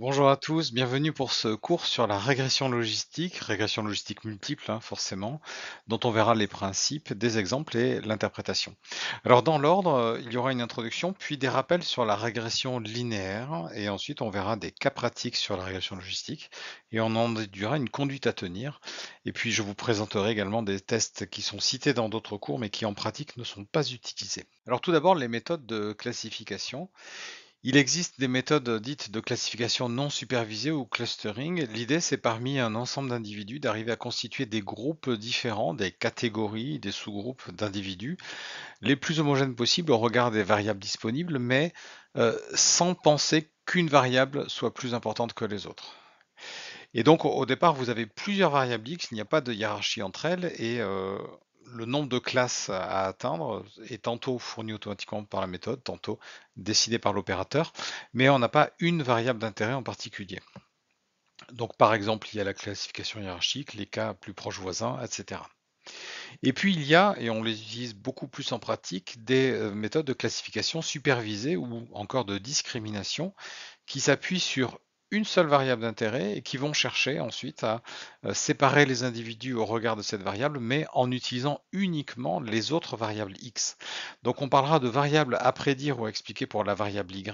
Bonjour à tous, bienvenue pour ce cours sur la régression logistique, régression logistique multiple hein, forcément, dont on verra les principes, des exemples et l'interprétation. Alors dans l'ordre, euh, il y aura une introduction, puis des rappels sur la régression linéaire, et ensuite on verra des cas pratiques sur la régression logistique, et on en déduira une conduite à tenir, et puis je vous présenterai également des tests qui sont cités dans d'autres cours, mais qui en pratique ne sont pas utilisés. Alors tout d'abord les méthodes de classification. Il existe des méthodes dites de classification non supervisée ou clustering. L'idée, c'est parmi un ensemble d'individus d'arriver à constituer des groupes différents, des catégories, des sous-groupes d'individus, les plus homogènes possibles au regard des variables disponibles, mais euh, sans penser qu'une variable soit plus importante que les autres. Et donc, au départ, vous avez plusieurs variables X, il n'y a pas de hiérarchie entre elles, et euh, le nombre de classes à atteindre est tantôt fourni automatiquement par la méthode, tantôt décidé par l'opérateur, mais on n'a pas une variable d'intérêt en particulier. Donc par exemple, il y a la classification hiérarchique, les cas plus proches voisins, etc. Et puis il y a, et on les utilise beaucoup plus en pratique, des euh, méthodes de classification supervisées ou encore de discrimination qui s'appuient sur une seule variable d'intérêt et qui vont chercher ensuite à euh, séparer les individus au regard de cette variable, mais en utilisant uniquement les autres variables x. Donc on parlera de variables à prédire ou à expliquer pour la variable y,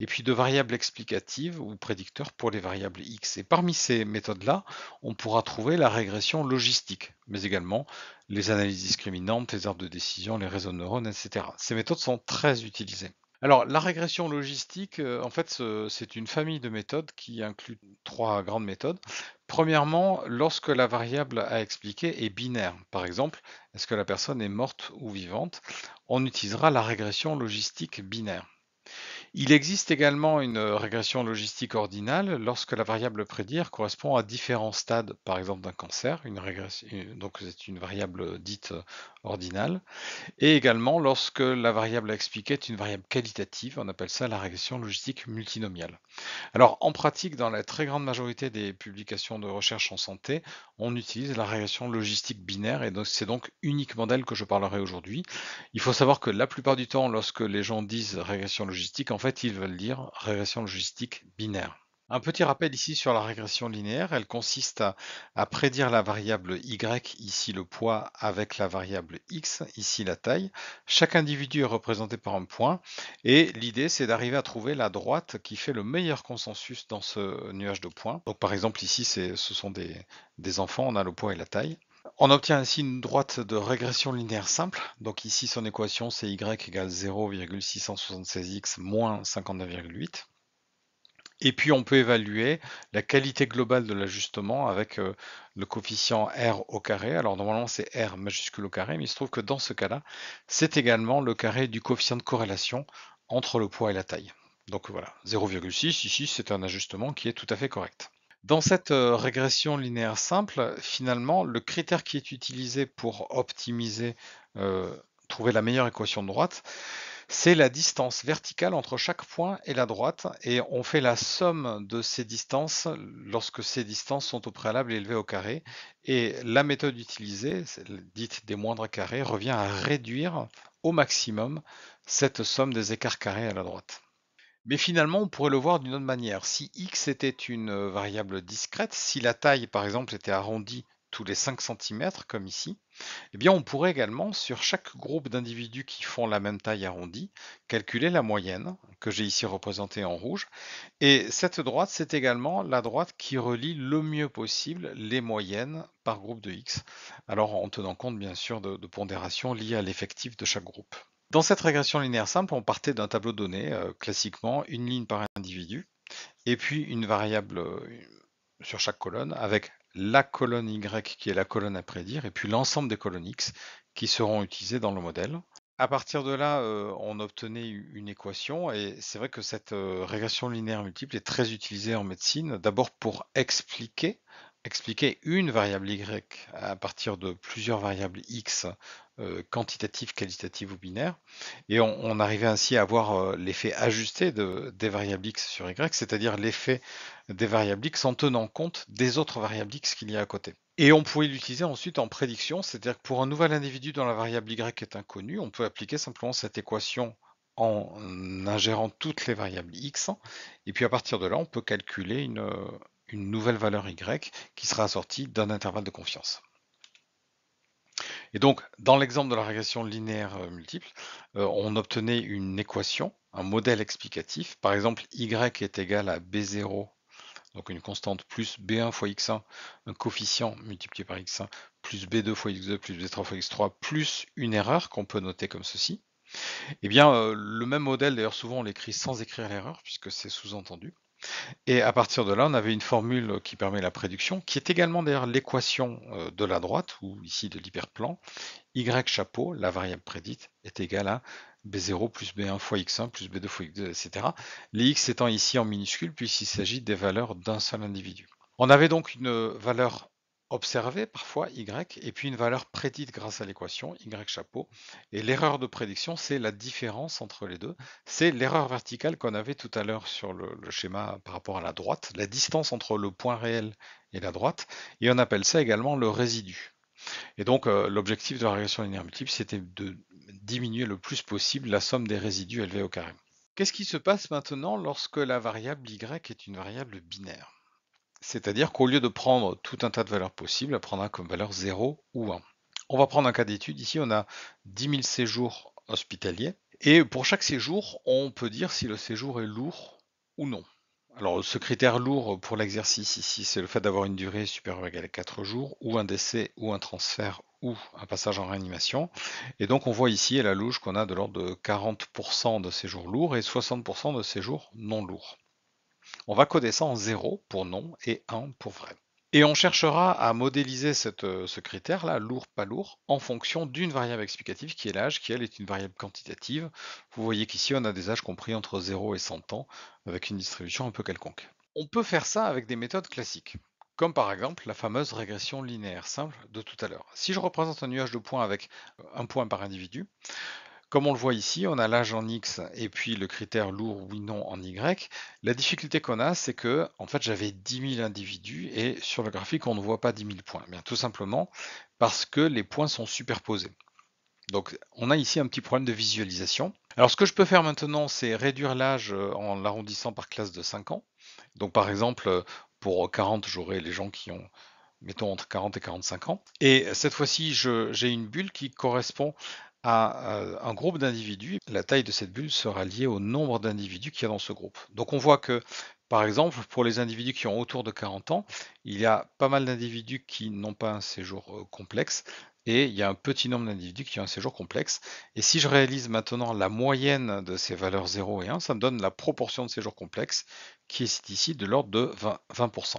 et puis de variables explicatives ou prédicteurs pour les variables x. Et parmi ces méthodes-là, on pourra trouver la régression logistique, mais également les analyses discriminantes, les arbres de décision, les réseaux de neurones, etc. Ces méthodes sont très utilisées. Alors, la régression logistique, euh, en fait, c'est une famille de méthodes qui inclut trois grandes méthodes. Premièrement, lorsque la variable à expliquer est binaire, par exemple, est-ce que la personne est morte ou vivante, on utilisera la régression logistique binaire. Il existe également une euh, régression logistique ordinale lorsque la variable prédire correspond à différents stades, par exemple d'un cancer, une régression, donc c'est une variable dite euh, ordinale, et également lorsque la variable à expliquer est une variable qualitative, on appelle ça la régression logistique multinomiale. Alors en pratique, dans la très grande majorité des publications de recherche en santé, on utilise la régression logistique binaire, et donc c'est donc uniquement d'elle que je parlerai aujourd'hui. Il faut savoir que la plupart du temps, lorsque les gens disent régression logistique, en ils veulent dire régression logistique binaire. Un petit rappel ici sur la régression linéaire, elle consiste à, prédire la variable y, ici le poids, avec la variable x, ici la taille. Chaque individu est représenté par un point, et l'idée c'est d'arriver à trouver la droite qui fait le meilleur consensus dans ce nuage de points. Donc par exemple ici ce sont des enfants, on a le poids et la taille. On obtient ainsi une droite de régression linéaire simple. Donc ici, son équation, c'est y égale 0,676x moins 59,8. Et puis, on peut évaluer la qualité globale de l'ajustement avec euh, le coefficient R au carré. Alors, normalement, c'est R majuscule au carré, mais il se trouve que dans ce cas-là, c'est également le carré du coefficient de corrélation entre le poids et la taille. Donc voilà, 0,6, ici, c'est un ajustement qui est tout à fait correct. Dans cette euh, régression linéaire simple, finalement, le critère qui est utilisé pour optimiser, euh, trouver la meilleure équation de droite, c'est la distance verticale entre chaque point et la droite, et on fait la somme de ces distances lorsque ces distances sont au préalable élevées au carré. Et la méthode utilisée, dite des moindres carrés, revient à réduire au maximum cette somme des écarts carrés à la droite. Mais finalement, on pourrait le voir d'une autre manière. Si x était une euh, variable discrète, si la taille par exemple était arrondie tous les 5 cm comme ici, eh bien on pourrait également sur chaque groupe d'individus qui font la même taille arrondie calculer la moyenne que j'ai ici représentée en rouge et cette droite c'est également la droite qui relie le mieux possible les moyennes par groupe de x alors en tenant compte bien sûr de, de pondérations liées à l'effectif de chaque groupe. Dans cette régression linéaire simple, on partait d'un tableau donné, euh, classiquement une ligne par individu, et puis une variable euh, sur chaque colonne, avec la colonne Y qui est la colonne à prédire, et puis l'ensemble des colonnes X qui seront utilisées dans le modèle. À partir de là, euh, on obtenait une équation et c'est vrai que cette régression linéaire multiple est très utilisée en médecine, d'abord pour expliquer une variable y à partir de plusieurs variables x euh, quantitative, qualitative ou binaire. Et on, arrivait ainsi à avoir euh, l'effet ajusté des variables x sur y, c'est-à-dire l'effet des variables x en tenant compte des autres variables x qu'il y a à côté. Et on pouvait l'utiliser ensuite en prédiction, c'est-à-dire que pour un nouvel individu dont la variable y est inconnue, on peut appliquer simplement cette équation en ingérant toutes les variables x, et puis à partir de là, on peut calculer une, euh, une nouvelle valeur y qui sera assortie d'un intervalle de confiance. Et donc, dans l'exemple de la régression linéaire euh, multiple, euh, on obtenait une équation, un modèle explicatif. Par exemple, y est égal à b0 donc une constante plus b1 fois x1, un coefficient multiplié par x1, plus b2 fois x2, plus b3 fois x3, plus une erreur qu'on peut noter comme ceci. Eh bien, euh, le même modèle, d'ailleurs souvent on l'écrit sans écrire l'erreur, puisque c'est sous-entendu. Et à partir de là, on avait une formule qui permet la prédiction, qui est également d'ailleurs l'équation euh, de la droite, ou ici de l'hyperplan. Y chapeau, la variable prédite, est égale à b0 plus b1 fois x1 plus b2 fois x2, etc. Les x étant ici en minuscules puisqu'il s'agit des valeurs d'un seul individu. On avait donc une valeur observer parfois y et puis une valeur prédite grâce à l'équation y chapeau. Et l'erreur de prédiction, c'est la différence entre les deux. C'est l'erreur verticale qu'on avait tout à l'heure sur le, schéma par rapport à la droite, la distance entre le point réel et la droite. Et on appelle ça également le résidu. Et donc euh, l'objectif de la régression linéaire multiple, c'était de diminuer le plus possible la somme des résidus élevés au carré. Qu'est-ce qui se passe maintenant lorsque la variable y est une variable binaire c'est-à-dire qu'au lieu de prendre tout un tas de valeurs possibles, elle prendra comme valeur 0 ou 1. On va prendre un cas d'étude. Ici, on a 10 000 séjours hospitaliers. Et pour chaque séjour, on peut dire si le séjour est lourd ou non. Alors, ce critère lourd pour l'exercice ici, c'est le fait d'avoir une durée supérieure ou égale à 4 jours, ou un décès, ou un transfert, ou un passage en réanimation. Et donc, on voit ici à la louche qu'on a de l'ordre de 40% de séjours lourds et 60% de séjours non lourds. On va coder ça en 0 pour non et 1 pour vrai. Et on cherchera à modéliser euh, ce critère-là, lourd, pas lourd, en fonction d'une variable explicative qui est l'âge, qui elle est une variable quantitative. Vous voyez qu'ici on a des âges compris entre 0 et 100 ans, avec une distribution un peu quelconque. On peut faire ça avec des méthodes classiques, comme par exemple la fameuse régression linéaire simple de tout à l'heure. Si je représente un nuage de points avec un point par individu, comme on le voit ici, on a l'âge en X et puis le critère lourd oui non en Y. La difficulté qu'on a, c'est que en fait j'avais 10 000 individus et sur le graphique on ne voit pas 10 000 points. Eh bien, tout simplement parce que les points sont superposés. Donc on a ici un petit problème de visualisation. Alors ce que je peux faire maintenant, c'est réduire l'âge euh, en l'arrondissant par classe de 5 ans. Donc par exemple, pour 40, j'aurai les gens qui ont mettons entre 40 et 45 ans. Et cette fois-ci, j'ai une bulle qui correspond à euh, un groupe d'individus, la taille de cette bulle sera liée au nombre d'individus qu'il y a dans ce groupe. Donc on voit que, par exemple, pour les individus qui ont autour de 40 ans, il y a pas mal d'individus qui n'ont pas un séjour euh, complexe, et il y a un petit nombre d'individus qui ont un séjour complexe. Et si je réalise maintenant la moyenne de ces valeurs 0 et 1, ça me donne la proportion de séjours complexes qui est ici de l'ordre de 20%. 20%.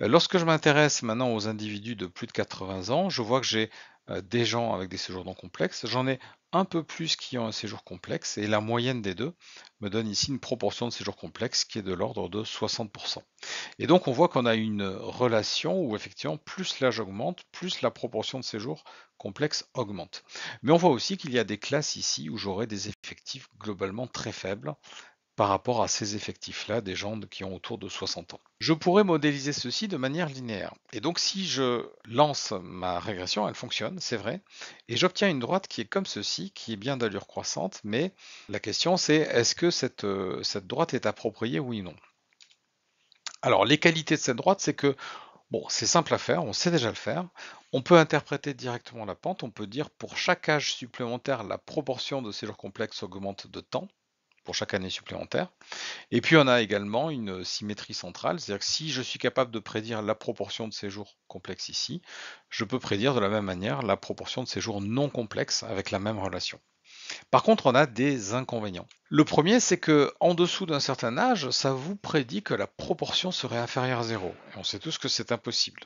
Euh, lorsque je m'intéresse maintenant aux individus de plus de 80 ans, je vois que j'ai euh, des gens avec des séjours non complexes. J'en ai un peu plus qui ont un séjour complexe et la moyenne des deux me donne ici une proportion de séjour complexe qui est de l'ordre de 60%. Et donc on voit qu'on a une relation où effectivement plus l'âge augmente, plus la proportion de séjour complexe augmente. Mais on voit aussi qu'il y a des classes ici où j'aurai des effectifs globalement très faibles par rapport à ces effectifs-là, des gens qui ont autour de 60 ans. Je pourrais modéliser ceci de manière linéaire. Et donc si je lance ma régression, elle fonctionne, c'est vrai, et j'obtiens une droite qui est comme ceci, qui est bien d'allure croissante, mais la question c'est est-ce que cette, euh, droite est appropriée, oui ou non Alors les qualités de cette droite, c'est que Bon, c'est simple à faire, on sait déjà le faire. On peut interpréter directement la pente, on peut dire pour chaque âge supplémentaire, la proportion de séjours complexes augmente de temps pour chaque année supplémentaire. Et puis on a également une symétrie centrale, c'est-à-dire que si je suis capable de prédire la proportion de séjours complexes ici, je peux prédire de la même manière la proportion de séjours non complexes avec la même relation. Par contre, on a des inconvénients. Le premier, c'est que en dessous d'un certain âge, ça vous prédit que la proportion serait inférieure à zéro. Et on sait tous que c'est impossible.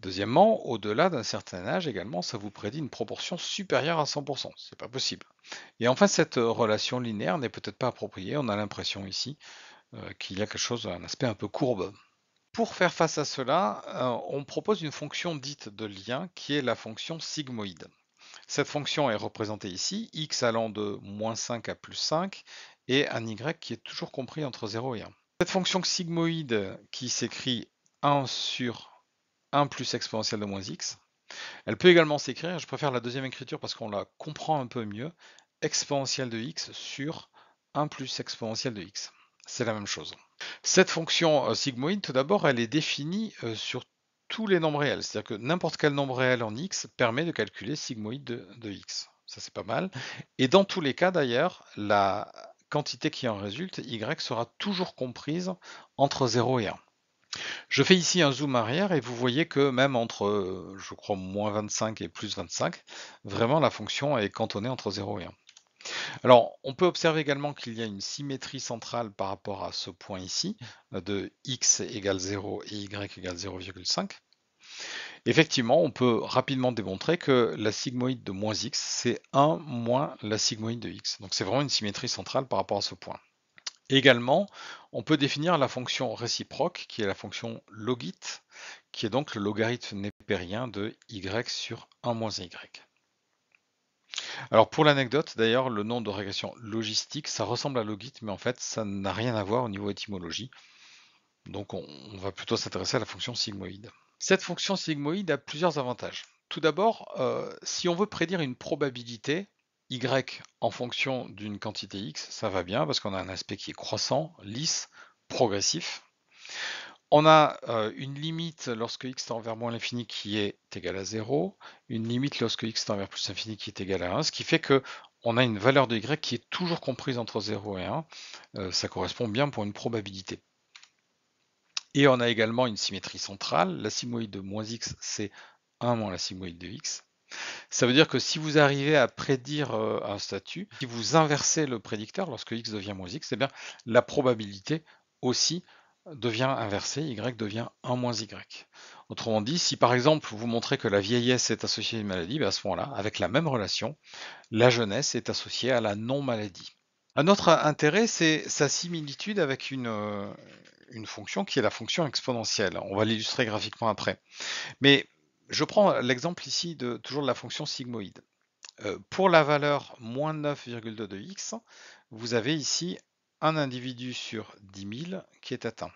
Deuxièmement, au-delà d'un certain âge également, ça vous prédit une proportion supérieure à 100%. C'est pas possible. Et enfin, cette euh, relation linéaire n'est peut-être pas appropriée. On a l'impression ici euh, qu'il y a quelque chose, un aspect un peu courbe. Pour faire face à cela, euh, on propose une fonction dite de lien qui est la fonction sigmoïde. Cette fonction est représentée ici, x allant de moins 5 à plus 5 et un y qui est toujours compris entre 0 et 1. Cette fonction sigmoïde qui s'écrit 1 sur 1 plus exponentielle de moins x. Elle peut également s'écrire, je préfère la deuxième écriture parce qu'on la comprend un peu mieux, exponentielle de x sur 1 plus exponentielle de x. C'est la même chose. Cette fonction euh, sigmoïde, tout d'abord, elle est définie euh, sur tous les nombres réels. C'est-à-dire que n'importe quel nombre réel en x permet de calculer sigmoïde de x. Ça, c'est pas mal. Et dans tous les cas, d'ailleurs, la quantité qui en résulte, y, sera toujours comprise entre 0 et 1. Je fais ici un zoom arrière et vous voyez que même entre, euh, je crois, moins 25 et plus 25, vraiment la fonction est cantonnée entre 0 et 1. Alors, on peut observer également qu'il y a une symétrie centrale par rapport à ce point ici, euh, de x égale 0 et y égale 0,5. Effectivement, on peut rapidement démontrer que la sigmoïde de moins x, c'est 1 moins la sigmoïde de x. Donc c'est vraiment une symétrie centrale par rapport à ce point. Également, on peut définir la fonction réciproque, qui est la fonction logit, qui est donc le logarithme népérien de y sur 1 moins y. Alors pour l'anecdote, d'ailleurs, le nom de régression logistique, ça ressemble à logit, mais en fait, ça n'a rien à voir au niveau étymologie. Donc on, va plutôt s'intéresser à la fonction sigmoïde. Cette fonction sigmoïde a plusieurs avantages. Tout d'abord, euh, si on veut prédire une probabilité, y en fonction d'une quantité x, ça va bien parce qu'on a un aspect qui est croissant, lisse, progressif. On a euh, une limite lorsque x tend vers moins l'infini qui est égale à 0, une limite lorsque x tend vers plus l'infini qui est égale à 1, ce qui fait que on a une valeur de y qui est toujours comprise entre 0 et 1. Euh, ça correspond bien pour une probabilité. Et on a également une symétrie centrale. La sigmoïde de moins x, c'est 1 moins la sigmoïde de x. Ça veut dire que si vous arrivez à prédire euh, un statut, si vous inversez le prédicteur lorsque x devient moins x, eh bien la probabilité aussi devient inversée, y devient 1 moins y. Autrement dit, si par exemple vous montrez que la vieillesse est associée à une maladie, ben, à ce moment-là, avec la même relation, la jeunesse est associée à la non-maladie. Un autre intérêt, c'est sa similitude avec une, euh, une fonction qui est la fonction exponentielle. On va l'illustrer graphiquement après. Mais je prends l'exemple ici de toujours de la fonction sigmoïde. Euh, pour la valeur moins 9,2 de x, vous avez ici un individu sur 10 000 qui est atteint.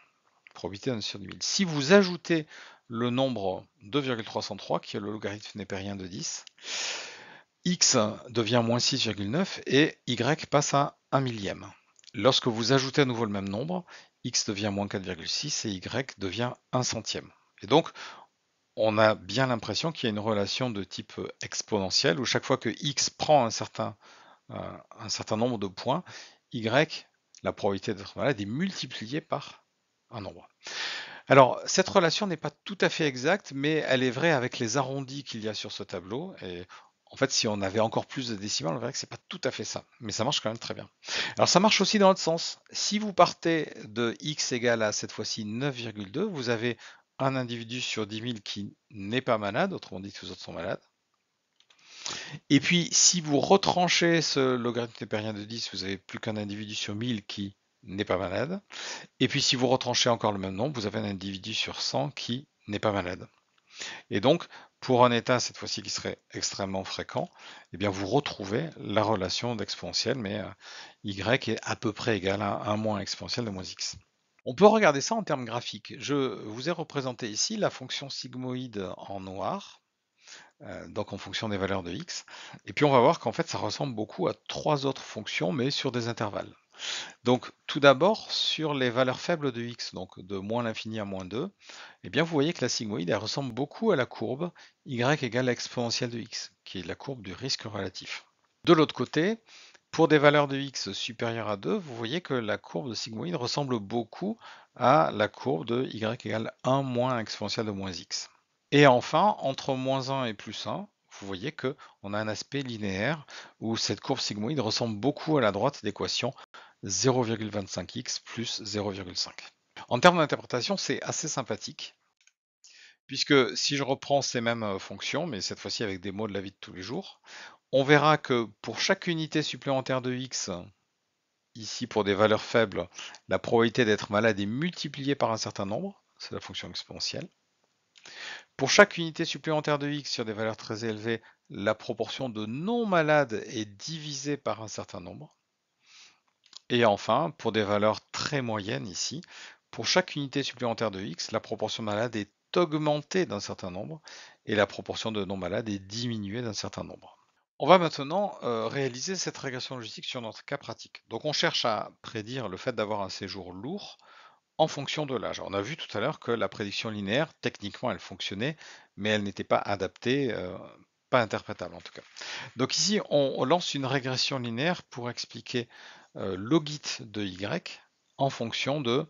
Probabilité 1 sur 10 000. Si vous ajoutez le nombre 2,303, qui est le logarithme népérien de 10, x devient moins 6,9 et y passe à 1 millième. Lorsque vous ajoutez à nouveau le même nombre, x devient moins 4,6 et y devient 1 centième. Et donc, on a bien l'impression qu'il y a une relation de type euh, exponentielle où chaque fois que x prend un certain, euh, un certain nombre de points, y, la probabilité d'être malade, est multipliée par un nombre. Alors, cette relation n'est pas tout à fait exacte, mais elle est vraie avec les arrondis qu'il y a sur ce tableau. Et en fait, si on avait encore plus de décimales, on verrait que ce n'est pas tout à fait ça. Mais ça marche quand même très bien. Alors, ça marche aussi dans l'autre sens. Si vous partez de x égale à cette fois-ci 9,2, vous avez un individu sur 10 000 qui n'est pas malade, autrement dit, tous les autres sont malades. Et puis, si vous retranchez ce logarithme tépérien de 10, vous avez plus qu'un individu sur 1000 qui n'est pas malade. Et puis, si vous retranchez encore le même nombre, vous avez un individu sur 100 qui n'est pas malade. Et donc, pour un état, cette fois-ci, qui serait extrêmement fréquent, eh bien, vous retrouvez la relation d'exponentielle, mais euh, y est à peu près égal à 1 moins exponentielle de moins x. On peut regarder ça en termes graphiques. Je vous ai représenté ici la fonction sigmoïde en noir, euh, donc en fonction des valeurs de x. Et puis on va voir qu'en fait ça ressemble beaucoup à trois autres fonctions, mais sur des intervalles. Donc tout d'abord sur les valeurs faibles de x, donc de moins l'infini à moins 2, eh bien vous voyez que la sigmoïde elle ressemble beaucoup à la courbe y égale exponentielle de x, qui est la courbe du risque relatif. De l'autre côté, pour des valeurs de x supérieures à 2, vous voyez que la courbe de sigmoïde ressemble beaucoup à la courbe de y égale 1 moins exponentielle de moins x. Et enfin, entre moins 1 et plus 1, vous voyez qu'on a un aspect linéaire où cette courbe sigmoïde ressemble beaucoup à la droite d'équation 0,25x plus 0,5. En termes d'interprétation, c'est assez sympathique, puisque si je reprends ces mêmes euh, fonctions, mais cette fois-ci avec des mots de la vie de tous les jours, on verra que pour chaque unité supplémentaire de x, ici pour des valeurs faibles, la probabilité d'être malade est multipliée par un certain nombre, c'est la fonction exponentielle. Pour chaque unité supplémentaire de x sur des valeurs très élevées, la proportion de non-malades est divisée par un certain nombre. Et enfin, pour des valeurs très moyennes ici, pour chaque unité supplémentaire de x, la proportion de est augmentée d'un certain nombre et la proportion de non-malades est diminuée d'un certain nombre. On va maintenant euh, réaliser cette régression logistique sur notre cas pratique. Donc on cherche à prédire le fait d'avoir un séjour lourd en fonction de l'âge. On a vu tout à l'heure que la prédiction linéaire, techniquement, elle fonctionnait, mais elle n'était pas adaptée, euh, pas interprétable en tout cas. Donc ici, on, lance une régression linéaire pour expliquer euh, logit de y en fonction de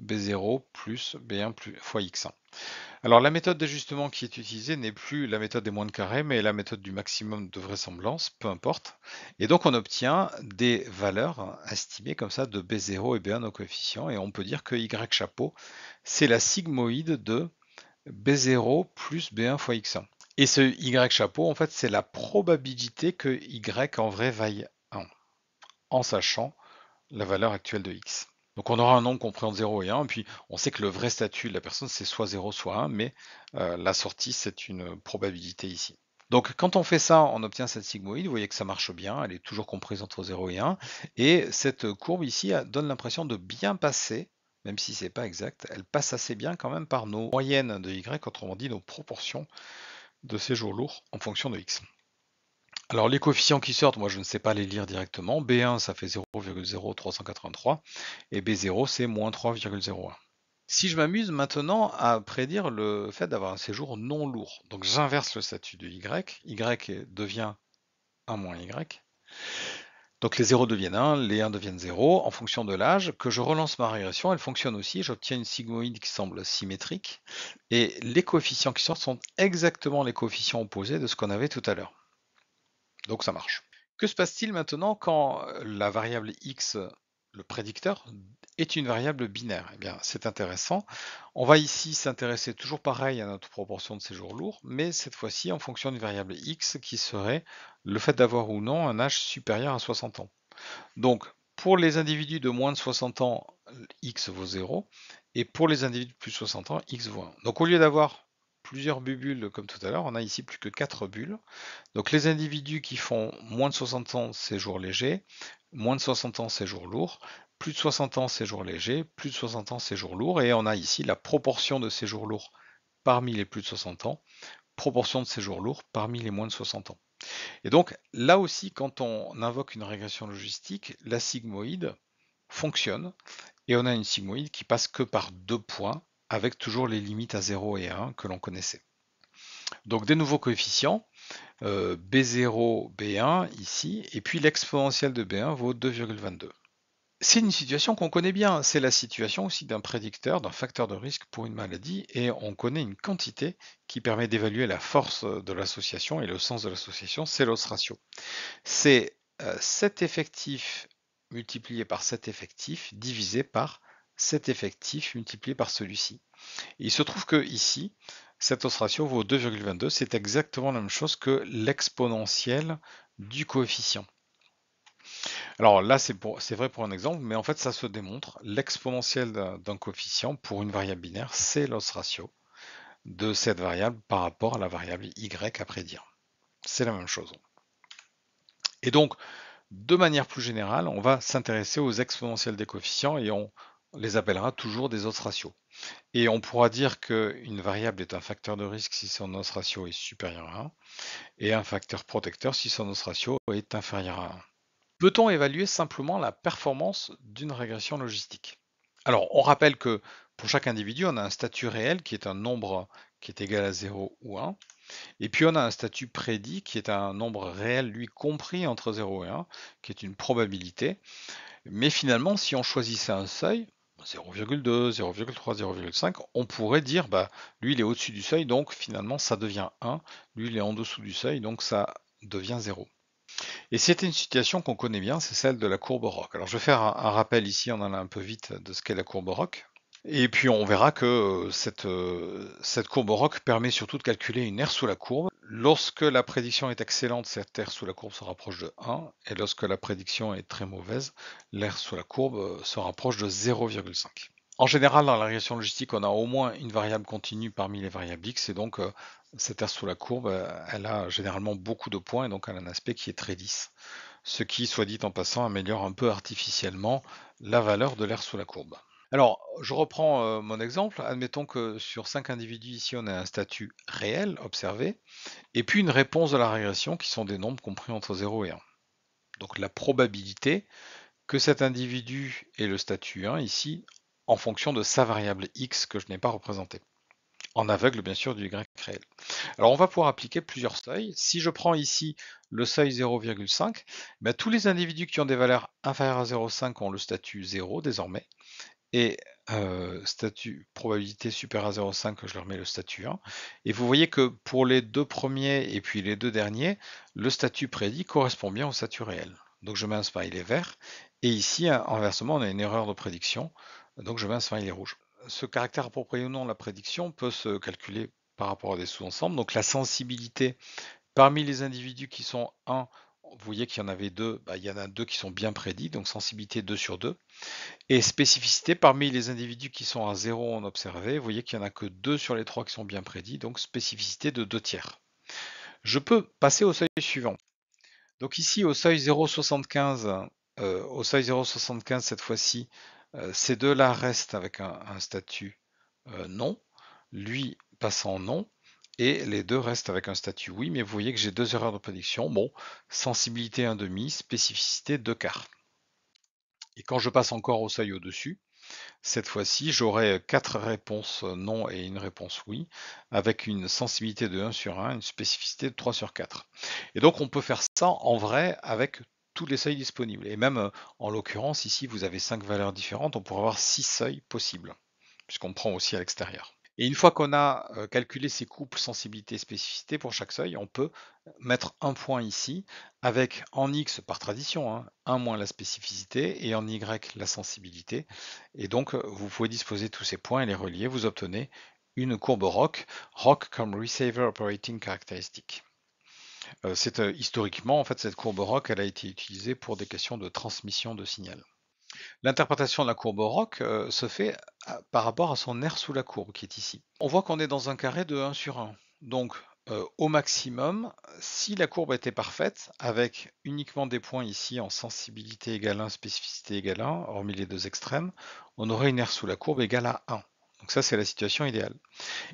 b0 plus b1 fois x1. Alors la méthode d'ajustement qui est utilisée n'est plus la méthode des moins de carrés, mais la méthode du maximum de vraisemblance, peu importe. Et donc on obtient des valeurs estimées comme ça de B0 et B1 nos coefficients, et on peut dire que Y chapeau, c'est la sigmoïde de B0 plus B1 fois X1. Et ce Y chapeau, en fait, c'est la probabilité que Y en vrai vaille 1, en sachant la valeur actuelle de X. Donc on aura un nombre compris entre 0 et 1, puis on sait que le vrai statut de la personne, c'est soit 0, soit 1, mais euh, la sortie, c'est une probabilité ici. Donc quand on fait ça, on obtient cette sigmoïde, vous voyez que ça marche bien, elle est toujours comprise entre 0 et 1, et cette courbe ici donne l'impression de bien passer, même si ce n'est pas exact, elle passe assez bien quand même par nos moyennes de y, autrement dit nos proportions de séjour lourds en fonction de x. Alors les coefficients qui sortent, moi je ne sais pas les lire directement. B1 ça fait 0,0383 et B0 c'est moins 3,01. Si je m'amuse maintenant à prédire le fait d'avoir un séjour non lourd, donc j'inverse le statut de Y, Y devient 1 moins Y. Donc les 0 deviennent 1, les 1 deviennent 0 en fonction de l'âge, que je relance ma régression, elle fonctionne aussi, j'obtiens une sigmoïde qui semble symétrique, et les coefficients qui sortent sont exactement les coefficients opposés de ce qu'on avait tout à l'heure. Donc ça marche. Que se passe-t-il maintenant quand euh, la variable x, le prédicteur, est une variable binaire Eh bien, c'est intéressant. On va ici s'intéresser toujours pareil à notre proportion de séjour lourd, mais cette fois-ci en fonction d'une variable x qui serait le fait d'avoir ou non un âge supérieur à 60 ans. Donc, pour les individus de moins de 60 ans, x vaut 0, et pour les individus de plus de 60 ans, x vaut 1. Donc, au lieu d'avoir plusieurs bulles comme tout à l'heure, on a ici plus que 4 bulles. Donc les individus qui font moins de 60 ans séjour léger, moins de 60 ans séjour lourd, plus de 60 ans séjour léger, plus de 60 ans séjour lourd, et on a ici la proportion de séjour lourd parmi les plus de 60 ans, proportion de séjour lourd parmi les moins de 60 ans. Et donc là aussi, quand on invoque une régression logistique, la sigmoïde fonctionne, et on a une sigmoïde qui passe que par deux points, avec toujours les limites à 0 et 1 que l'on connaissait. Donc des nouveaux coefficients, B0, euh, B1 ici, et puis l'exponentielle de B1 vaut 2,22. C'est une situation qu'on connaît bien, c'est la situation aussi d'un prédicteur, d'un facteur de risque pour une maladie, et on connaît une quantité qui permet d'évaluer la force de l'association et le sens de l'association, c'est l'os ratio. C'est 7 euh, cet effectif multiplié par cet effectif divisé par cet effectif multiplié par celui-ci. Il se trouve que ici, cette os ratio vaut 2,22, c'est exactement la même chose que l'exponentielle du coefficient. Alors là, c'est vrai pour un exemple, mais en fait, ça se démontre. L'exponentielle d'un coefficient pour une variable binaire, c'est l'os ratio de cette variable par rapport à la variable y à prédire. C'est la même chose. Et donc, de manière plus générale, on va s'intéresser aux exponentielles des coefficients et on, les appellera toujours des odds ratios. Et on pourra dire qu'une variable est un facteur de risque si son odds ratio est supérieur à 1 et un facteur protecteur si son odds ratio est inférieur à 1. Peut-on évaluer simplement la performance d'une régression logistique Alors, on rappelle que pour chaque individu, on a un statut réel qui est un nombre qui est égal à 0 ou 1. Et puis on a un statut prédit qui est un nombre réel, lui compris entre 0 et 1, qui est une probabilité. Mais finalement, si on choisissait un seuil, 0,2, 0,3, 0,5, on pourrait dire, bah, lui il est au-dessus du seuil, donc finalement ça devient 1, lui il est en dessous du seuil, donc ça devient 0. Et c'était une situation qu'on connaît bien, c'est celle de la courbe ROC. Alors je vais faire un, rappel ici, on en a un peu vite de ce qu'est la courbe ROC. Et puis on verra que euh, cette, euh, cette courbe ROC permet surtout de calculer une R sous la courbe. Lorsque la prédiction est excellente, cette R sous la courbe se rapproche de 1, et lorsque la prédiction est très mauvaise, l'R sous la courbe euh, se rapproche de 0,5. En général, dans la régression logistique, on a au moins une variable continue parmi les variables x, et donc cette R sous la courbe, elle a généralement beaucoup de points, et donc elle a un aspect qui est très lisse, ce qui, soit dit en passant, améliore un peu artificiellement la valeur de l'aire sous la courbe. Alors, je reprends mon exemple. Admettons que sur 5 individus ici, on a un statut réel observé, et puis une réponse de la régression qui sont des nombres compris entre 0 et 1. Donc la probabilité que cet individu ait le statut 1 ici en fonction de sa variable x que je n'ai pas représentée. En aveugle, bien sûr, du y réel. Alors on va pouvoir appliquer plusieurs seuils. Si je prends ici le seuil 0,5, ben, tous les individus qui ont des valeurs inférieures à 0,5 ont le statut 0 désormais et statut probabilité super à 0,5, je leur mets le statut 1. Et vous voyez que pour les deux premiers et puis les deux derniers, le statut prédit correspond bien au statut réel. Donc je mets un est vert. Et ici, hein, inversement, on a une erreur de prédiction. Donc je mets un est rouge. Ce caractère approprié ou non la prédiction peut se calculer par rapport à des sous-ensembles. Donc la sensibilité parmi les individus qui sont 1 vous voyez qu'il y en avait deux, bah, il y en a deux qui sont bien prédits, donc sensibilité 2 sur 2. Et spécificité, parmi les individus qui sont à 0 en observé, vous voyez qu'il n'y en a que 2 sur les 3 qui sont bien prédits, donc spécificité de 2 tiers. Je peux passer au seuil suivant. Donc ici, au seuil 0,75, euh, au seuil 0,75 cette fois-ci, euh, ces deux-là restent avec un, statut euh, non, lui passant non, et les deux restent avec un statut oui, mais vous voyez que j'ai deux erreurs de prédiction. Bon, sensibilité 1,5, spécificité 2 quarts. Et quand je passe encore au seuil au-dessus, cette fois-ci, j'aurai quatre réponses non et une réponse oui, avec une sensibilité de 1 sur 1, une spécificité de 3 sur 4. Et donc on peut faire ça en vrai avec tous les seuils disponibles. Et même euh, en l'occurrence, ici vous avez cinq valeurs différentes, on pourrait avoir six seuils possibles, puisqu'on prend aussi à l'extérieur. Et une fois qu'on a euh, calculé ces couples sensibilité-spécificité pour chaque seuil, on peut mettre un point ici, avec en x par tradition, hein, 1 moins la spécificité, et en y la sensibilité. Et donc euh, vous pouvez disposer tous ces points et les relier, vous obtenez une courbe ROC, ROC comme Receiver Operating Characteristic. Euh, euh, historiquement, en fait, cette courbe ROC, elle a été utilisée pour des questions de transmission de signal. L'interprétation de la courbe roc euh, se fait euh, par rapport à son aire sous la courbe qui est ici. On voit qu'on est dans un carré de 1 sur 1. Donc euh, au maximum, si la courbe était parfaite, avec uniquement des points ici en sensibilité égale 1, spécificité égale 1, hormis les deux extrêmes, on aurait une aire sous la courbe égale à 1. Donc ça, c'est la situation idéale.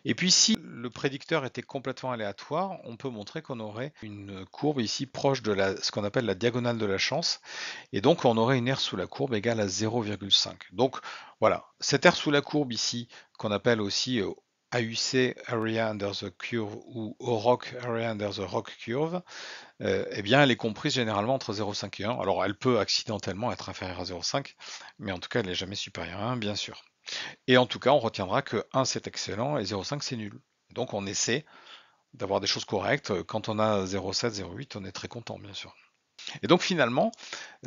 Et puis si le prédicteur était complètement aléatoire, on peut montrer qu'on aurait une courbe ici proche de ce qu'on appelle la diagonale de la chance. Et donc on aurait une aire sous la courbe égale à 0,5. Donc voilà, cette aire sous la courbe ici, qu'on appelle aussi euh, AUC Area Under the Curve ou OROC Area Under the Rock Curve, euh, eh bien, elle est comprise généralement entre 0,5 et 1. Alors, elle peut accidentellement être inférieure à 0,5, mais en tout cas, elle n'est jamais supérieure à 1, bien sûr. Et en tout cas, on retiendra que 1 c'est excellent et 0,5 c'est nul. Donc on essaie d'avoir des choses correctes. Quand on a 0,7, 0,8, on est très content, bien sûr. Et donc finalement,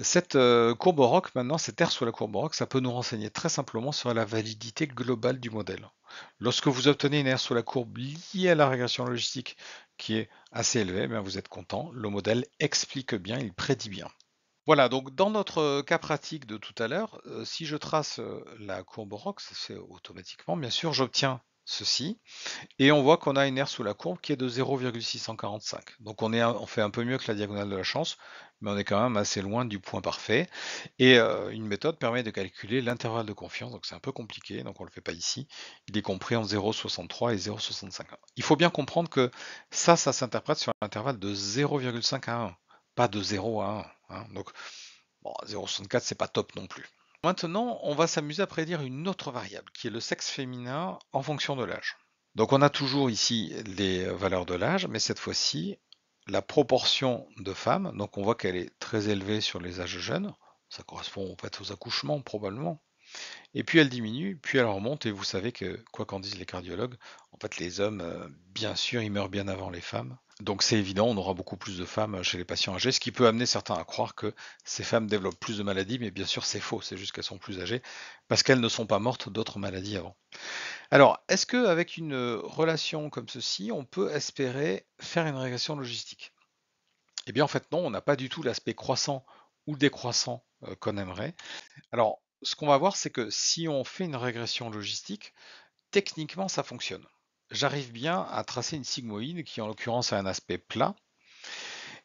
cette euh, courbe ROC, maintenant, cette aire sous la courbe ROC, ça peut nous renseigner très simplement sur la validité globale du modèle. Lorsque vous obtenez une aire sous la courbe liée à la régression logistique qui est assez élevée, eh vous êtes content, le modèle explique bien, il prédit bien. Voilà, donc dans notre cas pratique de tout à l'heure, si je trace la courbe ça c'est automatiquement, bien sûr, j'obtiens ceci, et on voit qu'on a une aire sous la courbe qui est de 0,645. Donc on, est, on fait un peu mieux que la diagonale de la chance, mais on est quand même assez loin du point parfait. Et une méthode permet de calculer l'intervalle de confiance, donc c'est un peu compliqué, donc on ne le fait pas ici. Il est compris en 0,63 et 0,65. Il faut bien comprendre que ça, ça s'interprète sur un intervalle de 0,5 à 1, pas de 0 à 1. Hein. Donc 0,64 c'est pas top non plus. Maintenant, on va s'amuser à prédire une autre variable qui est le sexe féminin en fonction de l'âge. Donc on a toujours ici les valeurs de l'âge, mais cette fois-ci la proportion de femmes. Donc on voit qu'elle est très élevée sur les âges jeunes. Ça correspond en fait aux accouchements probablement. Et puis elle diminue, puis elle remonte, et vous savez que, quoi qu'en disent les cardiologues, en fait les hommes, euh, bien sûr, ils meurent bien avant les femmes. Donc c'est évident, on aura beaucoup plus de femmes euh, chez les patients âgés, ce qui peut amener certains à croire que ces femmes développent plus de maladies, mais bien sûr c'est faux, c'est juste qu'elles sont plus âgées, parce qu'elles ne sont pas mortes d'autres maladies avant. Alors, est-ce qu'avec une euh, relation comme ceci, on peut espérer faire une régression logistique Eh bien en fait non, on n'a pas du tout l'aspect croissant ou décroissant qu'on aimerait. Alors ce qu'on va voir, c'est que si on fait une régression logistique, techniquement, ça fonctionne. J'arrive bien à tracer une sigmoïde qui, en l'occurrence, a un aspect plat.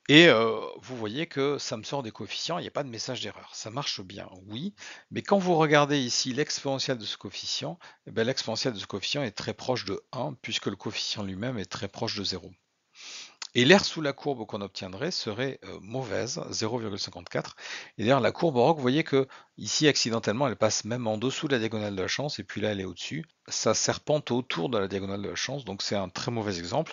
Et euh, vous voyez que ça me sort des coefficients, il n'y a pas de message d'erreur. Ça marche bien, oui. Mais quand vous regardez ici l'exponentielle de ce coefficient, eh ben, l'exponentielle de ce coefficient est très proche de 1, puisque le coefficient lui-même est très proche de 0. Et l'air sous la courbe qu'on obtiendrait serait euh, mauvaise, 0,54. Et d'ailleurs, la courbe ROC, vous voyez que ici, accidentellement, elle passe même en dessous de la diagonale de la chance, et puis là, elle est au-dessus. Ça serpente autour de la diagonale de la chance, donc c'est un très mauvais exemple.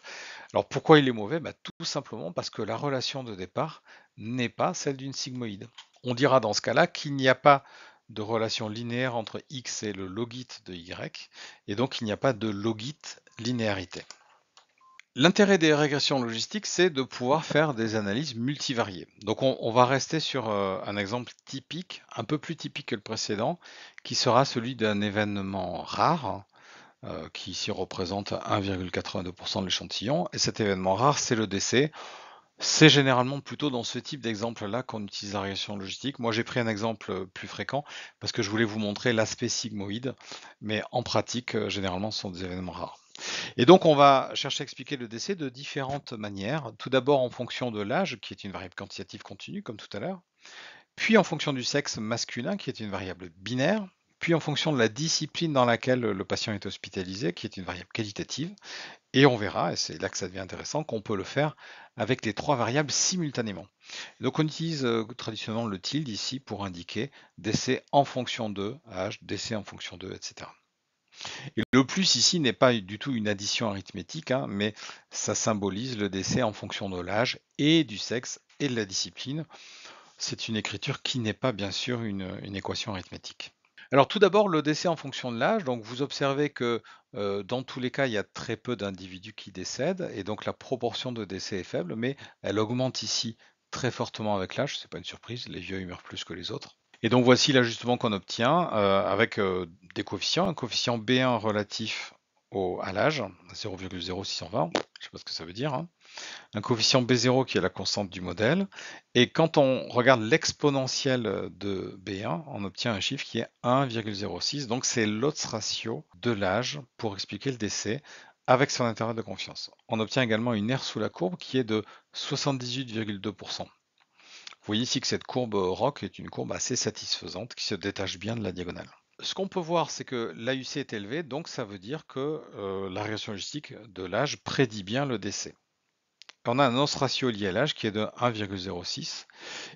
Alors pourquoi il est mauvais bah, Tout simplement parce que la relation de départ n'est pas celle d'une sigmoïde. On dira dans ce cas-là qu'il n'y a pas de relation linéaire entre x et le logit de y, et donc il n'y a pas de logit linéarité. L'intérêt des régressions logistiques, c'est de pouvoir faire des analyses multivariées. Donc on, va rester sur euh, un exemple typique, un peu plus typique que le précédent, qui sera celui d'un événement rare, euh, qui ici représente 1,82% de l'échantillon. Et cet événement rare, c'est le décès. C'est généralement plutôt dans ce type d'exemple-là qu'on utilise la régression logistique. Moi, j'ai pris un exemple plus fréquent parce que je voulais vous montrer l'aspect sigmoïde, mais en pratique, euh, généralement, ce sont des événements rares. Et donc, on va chercher à expliquer le décès de différentes manières. Tout d'abord en fonction de l'âge, qui est une variable quantitative continue, comme tout à l'heure. Puis en fonction du sexe masculin, qui est une variable binaire. Puis en fonction de la discipline dans laquelle le patient est hospitalisé, qui est une variable qualitative. Et on verra, et c'est là que ça devient intéressant, qu'on peut le faire avec les trois variables simultanément. Donc on utilise euh, traditionnellement le tilde ici pour indiquer décès en fonction de âge, décès en fonction de, etc. Et le plus ici n'est pas du tout une addition arithmétique, hein, mais ça symbolise le décès en fonction de l'âge et du sexe et de la discipline. C'est une écriture qui n'est pas bien sûr une, équation arithmétique. Alors tout d'abord, le décès en fonction de l'âge. Donc vous observez que euh, dans tous les cas, il y a très peu d'individus qui décèdent et donc la proportion de décès est faible, mais elle augmente ici très fortement avec l'âge. C'est pas une surprise, les vieux meurent plus que les autres. Et donc voici l'ajustement qu'on obtient euh, avec euh, des coefficients. Un coefficient B1 relatif au, à l'âge, 0,0620, je ne sais pas ce que ça veut dire. Hein. Un coefficient B0 qui est la constante du modèle. Et quand on regarde l'exponentielle de B1, on obtient un chiffre qui est 1,06. Donc c'est l'autre ratio de l'âge pour expliquer le décès avec son intervalle de confiance. On obtient également une R sous la courbe qui est de 78,2%. Vous voyez ici que cette courbe rock est une courbe assez satisfaisante qui se détache bien de la diagonale. Ce qu'on peut voir, c'est que l'AUC est élevé, donc ça veut dire que euh, la régression logistique de l'âge prédit bien le décès. On a un os ratio lié à l'âge qui est de 1,06.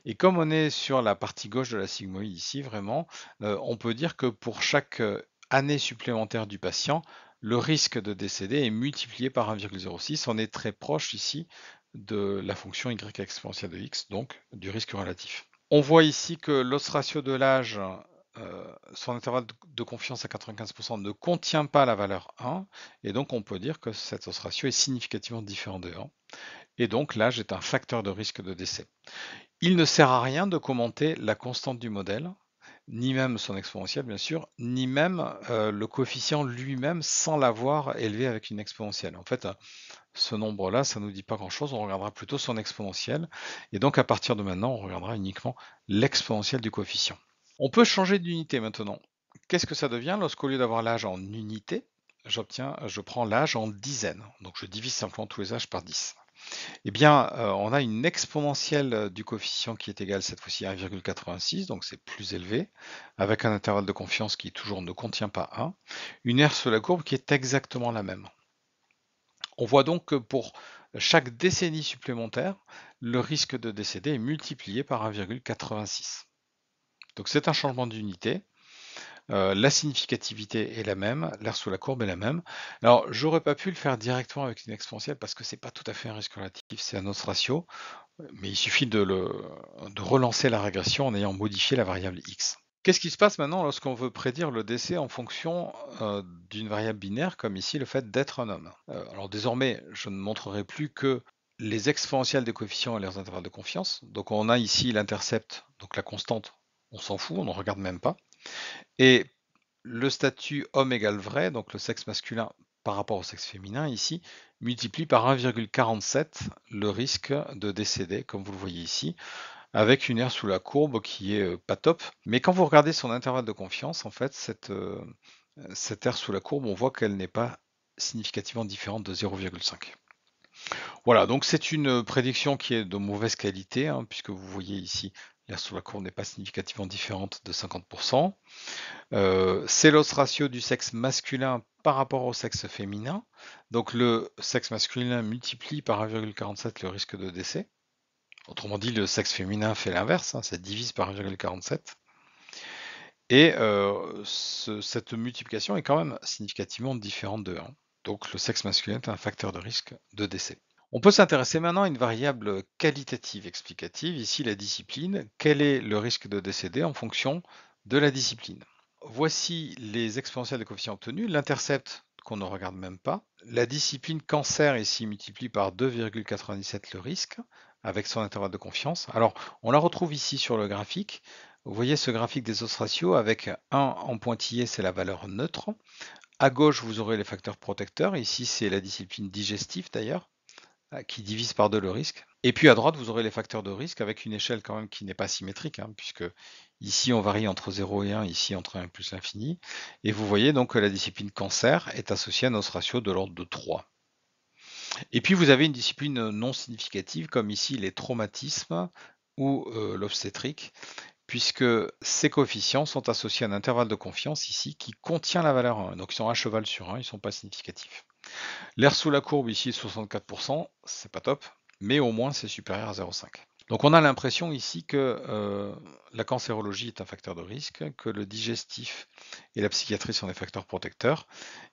Et comme on est sur la partie gauche de la sigmoïde ici, vraiment, euh, on peut dire que pour chaque euh, année supplémentaire du patient, le risque de décéder est multiplié par 1,06. On est très proche ici de la fonction y exponentielle de x, donc du risque relatif. On voit ici que l'os ratio de l'âge, euh, son intervalle de confiance à 95% ne contient pas la valeur 1, et donc on peut dire que cet os ratio est significativement différent de 1, et donc l'âge est un facteur de risque de décès. Il ne sert à rien de commenter la constante du modèle, ni même son exponentielle bien sûr, ni même euh, le coefficient lui-même sans l'avoir élevé avec une exponentielle. En fait, ce nombre-là, ça ne nous dit pas grand-chose, on regardera plutôt son exponentielle. Et donc à partir de maintenant, on regardera uniquement l'exponentielle du coefficient. On peut changer d'unité maintenant. Qu'est-ce que ça devient lorsqu'au lieu d'avoir l'âge en unité, j'obtiens, je prends l'âge en dizaines. Donc je divise simplement tous les âges par 10. Eh bien, euh, on a une exponentielle du coefficient qui est égale cette fois-ci à 1,86, donc c'est plus élevé, avec un intervalle de confiance qui toujours ne contient pas 1, une aire sur la courbe qui est exactement la même. On voit donc que pour chaque décennie supplémentaire, le risque de décéder est multiplié par 1,86. Donc c'est un changement d'unité. Euh, la significativité est la même, l'air sous la courbe est la même. Alors, j'aurais pas pu le faire directement avec une exponentielle parce que c'est pas tout à fait un risque relatif, c'est un autre ratio, mais il suffit de relancer la régression en ayant modifié la variable x. Qu'est-ce qui se passe maintenant lorsqu'on veut prédire le décès en fonction euh, d'une variable binaire, comme ici le fait d'être un homme euh, Alors désormais, je ne montrerai plus que les exponentielles des coefficients et leurs intervalles de confiance. Donc on a ici l'intercept, donc la constante, on s'en fout, on ne regarde même pas. Et le statut homme égale vrai, donc le sexe masculin par rapport au sexe féminin ici, multiplie par 1,47 le risque de décéder, comme vous le voyez ici avec une aire sous la courbe qui est euh, pas top. Mais quand vous regardez son intervalle de confiance, en fait, cette, euh, cette aire sous la courbe, on voit qu'elle n'est pas significativement différente de 0,5. Voilà, donc c'est une euh, prédiction qui est de mauvaise qualité, hein, puisque vous voyez ici, l'air sous la courbe n'est pas significativement différente de 50%. c'est l'os ratio du sexe masculin par rapport au sexe féminin. Donc le sexe masculin multiplie par 1,47 le risque de décès. Autrement dit, le sexe féminin fait l'inverse, hein, ça divise par 1,47. Et euh, cette multiplication est quand même significativement différente de 1. Donc le sexe masculin est un facteur de risque de décès. On peut s'intéresser maintenant à une variable qualitative explicative, ici la discipline. Quel est le risque de décéder en fonction de la discipline Voici les exponentiels des coefficients obtenus. L'intercept qu'on ne regarde même pas. La discipline cancer ici multiplie par 2,97 le risque avec son intervalle de confiance. Alors, on la retrouve ici sur le graphique. Vous voyez ce graphique des os ratios avec 1 en pointillé, c'est la valeur neutre. À gauche, vous aurez les facteurs protecteurs. Ici, c'est la discipline digestive d'ailleurs, qui divise par deux le risque. Et puis à droite, vous aurez les facteurs de risque avec une échelle quand même qui n'est pas symétrique, hein, puisque ici on varie entre 0 et 1, ici entre 1 plus l'infini. Et vous voyez donc que la discipline cancer est associée à un os ratio de l'ordre de 3. Et puis vous avez une discipline euh, non significative, comme ici les traumatismes ou euh, l'obstétrique, puisque ces coefficients sont associés à un intervalle de confiance ici qui contient la valeur 1. Donc ils sont à cheval sur 1, ils ne sont pas significatifs. L'air sous la courbe ici est 64%, c'est pas top, mais au moins c'est supérieur à 0,5. Donc on a l'impression ici que euh, la cancérologie est un facteur de risque, que le digestif et la psychiatrie sont des facteurs protecteurs,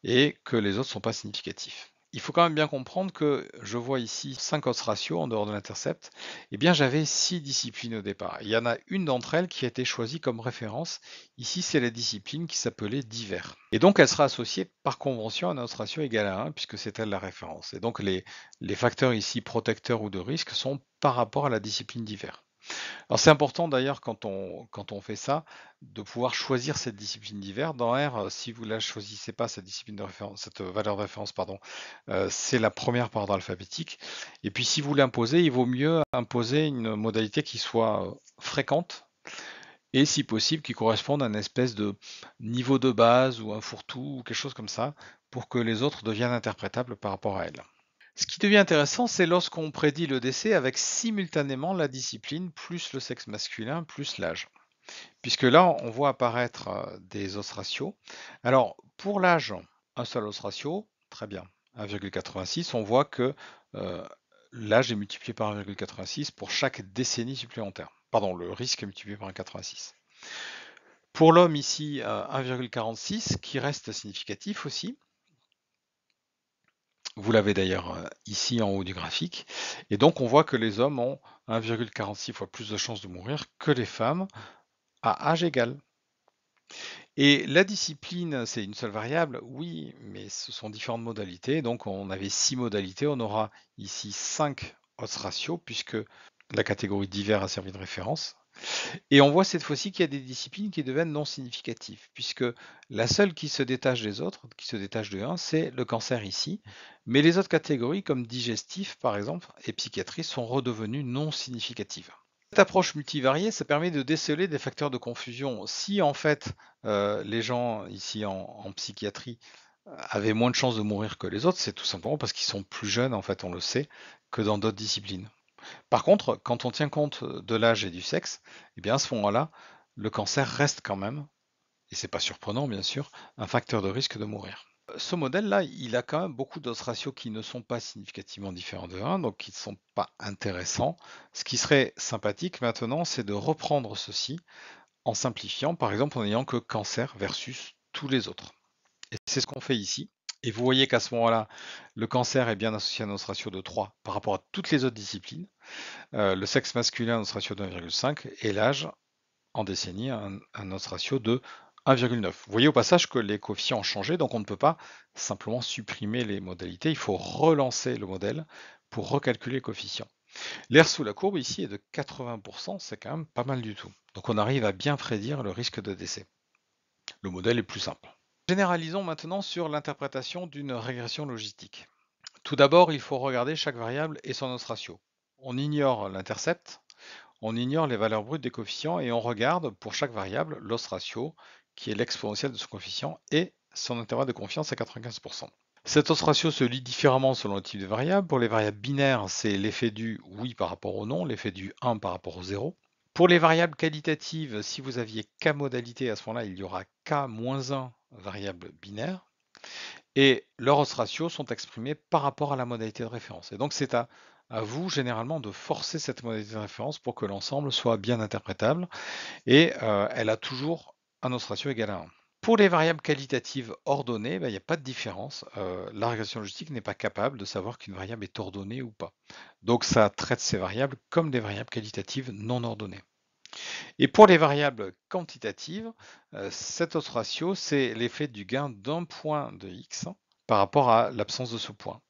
et que les autres ne sont pas significatifs il faut quand même bien comprendre que je vois ici 5 autres ratios en dehors de l'intercept. Eh bien, j'avais 6 disciplines au départ. Il y en a une d'entre elles qui a été choisie comme référence. Ici, c'est la discipline qui s'appelait divers. Et donc, elle sera associée par convention à un os ratio égal à 1 puisque c'est elle la référence. Et donc, les, les facteurs ici protecteurs ou de risque sont par rapport à la discipline divers. Alors c'est important d'ailleurs quand on, fait ça, de pouvoir choisir cette discipline d'hiver. Dans R, euh, si vous ne la choisissez pas, cette discipline de référence, cette euh, valeur de référence, euh, c'est la première par ordre alphabétique. Et puis si vous l'imposez, il vaut mieux imposer une modalité qui soit fréquente et si possible qui corresponde à un espèce de niveau de base ou un fourre-tout ou quelque chose comme ça pour que les autres deviennent interprétables par rapport à elle. Ce qui devient intéressant, c'est lorsqu'on prédit le décès avec simultanément la discipline, plus le sexe masculin, plus l'âge. Puisque là, on voit apparaître euh, des os ratios. Alors, pour l'âge, un seul os ratio, très bien, 1,86, on voit que euh, l'âge est multiplié par 1,86 pour chaque décennie supplémentaire. Pardon, le risque est multiplié par 1,86. Pour l'homme, ici, 1,46, euh, qui reste significatif aussi, vous l'avez d'ailleurs euh, ici en haut du graphique. Et donc on voit que les hommes ont 1,46 fois plus de chances de mourir que les femmes à âge égal. Et la discipline, c'est une seule variable, oui, mais ce sont différentes modalités. Donc on avait six modalités, on aura ici 5 odds ratios puisque la catégorie divers a servi de référence. Et on voit cette fois-ci qu'il y a des disciplines qui deviennent non significatives, puisque la seule qui se détache des autres, qui se détache de 1, c'est le cancer ici. Mais les autres catégories, comme digestif par exemple et psychiatrie, sont redevenues non significatives. Cette approche multivariée, ça permet de déceler des facteurs de confusion. Si en fait euh, les gens ici en psychiatrie euh, avaient moins de chances de mourir que les autres, c'est tout simplement parce qu'ils sont plus jeunes, en fait, on le sait, que dans d'autres disciplines. Par contre, quand on tient compte euh, de l'âge et du sexe, eh bien à ce moment-là, le cancer reste quand même, et c'est pas surprenant bien sûr, un facteur de risque de mourir. Ce modèle-là, il a quand même beaucoup d'autres ratios qui ne sont pas significativement différents de 1, donc qui ne sont pas intéressants. Ce qui serait sympathique maintenant, c'est de reprendre ceci en simplifiant, par exemple en n'ayant que cancer versus tous les autres. Et c'est ce qu'on fait ici. Et vous voyez qu'à ce moment-là, le cancer est bien associé à notre ratio de 3 par rapport à toutes les autres disciplines. Euh, le sexe masculin un notre ratio de 1,5 et l'âge en décennie un notre ratio de 1,9. Vous voyez au passage que les coefficients ont changé, donc on ne peut pas simplement supprimer les modalités, il faut relancer le modèle pour recalculer les coefficients. L'air sous la courbe ici est de 80%, c'est quand même pas mal du tout. Donc on arrive à bien prédire le risque de décès. Le modèle est plus simple. Généralisons maintenant sur l'interprétation d'une régression logistique. Tout d'abord, il faut regarder chaque variable et son os ratio. On ignore l'intercept, on ignore les valeurs brutes des coefficients et on regarde pour chaque variable l'os ratio, qui est l'exponentielle de son coefficient, et son intervalle de confiance à 95%. Cet os ratio se lit différemment selon le type de variable. Pour les variables binaires, c'est l'effet du oui par rapport au non, l'effet du 1 par rapport au 0. Pour les variables qualitatives, si vous aviez K modalités, à ce moment-là, il y aura K-1 variables binaires Et leurs ratios sont exprimés par rapport à la modalité de référence. Et donc c'est à, vous généralement de forcer cette modalité de référence pour que l'ensemble soit bien interprétable. Et euh, elle a toujours un os ratio égal à 1. Pour les variables qualitatives ordonnées, ben, il n'y a pas de différence. Euh, la régression logistique n'est pas capable de savoir qu'une variable est ordonnée ou pas. Donc ça traite ces variables comme des variables qualitatives non ordonnées. Et pour les variables quantitatives, euh, cet autre ratio, c'est l'effet du gain d'un point de x par rapport à l'absence de ce point.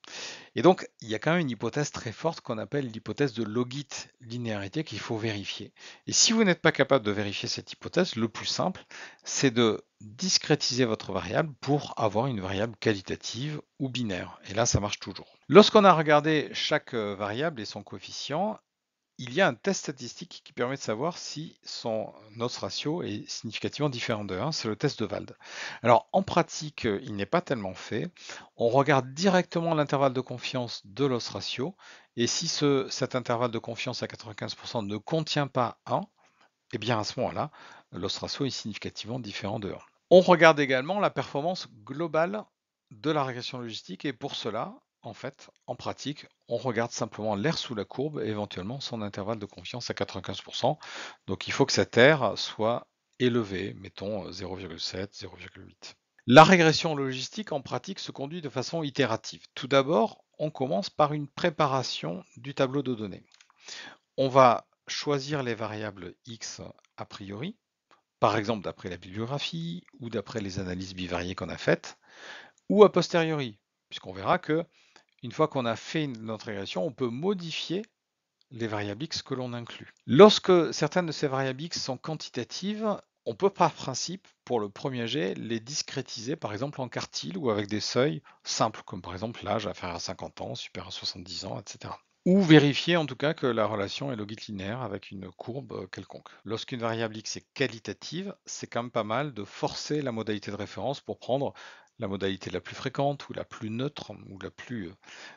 Et donc, il y a quand même une hypothèse très forte qu'on appelle l'hypothèse de logit linéarité qu'il faut vérifier. Et si vous n'êtes pas capable de vérifier cette hypothèse, le plus simple, c'est de discrétiser votre variable pour avoir une variable qualitative ou binaire. Et là, ça marche toujours. Lorsqu'on a regardé chaque euh, variable et son coefficient, il y a un test statistique qui permet de savoir si son os ratio est significativement différent de 1, hein. c'est le test de Wald. Alors en pratique, euh, il n'est pas tellement fait. On regarde directement l'intervalle de confiance de l'os ratio, et si cet intervalle de confiance à 95% ne contient pas 1, eh bien à ce moment-là, l'os ratio est significativement différent de 1. On regarde également la performance globale de la régression logistique, et pour cela, en fait, en pratique, on regarde simplement l'air sous la courbe et éventuellement son intervalle de confiance à 95%. Donc il faut que cet air soit élevé, mettons 0,7, euh, 0,8. La régression logistique en pratique se conduit de façon itérative. Tout d'abord, on commence par une préparation du tableau de données. On va choisir les variables x a priori, par exemple d'après la bibliographie ou d'après les analyses bivariées qu'on a faites, ou a posteriori, puisqu'on verra que une fois qu'on a fait notre régression, on peut modifier les variables x que l'on inclut. Lorsque certaines de ces variables x sont quantitatives, on peut par principe, pour le premier jet, les discrétiser par exemple en quartiles ou avec des seuils simples, comme par exemple l'âge inférieur à 50 ans, supérieur à 70 ans, etc. Ou vérifier en tout cas que la relation est logique linéaire avec une courbe euh, quelconque. Lorsqu'une variable x est qualitative, c'est quand même pas mal de forcer la modalité de référence pour prendre la modalité la plus fréquente ou la plus neutre ou la plus euh,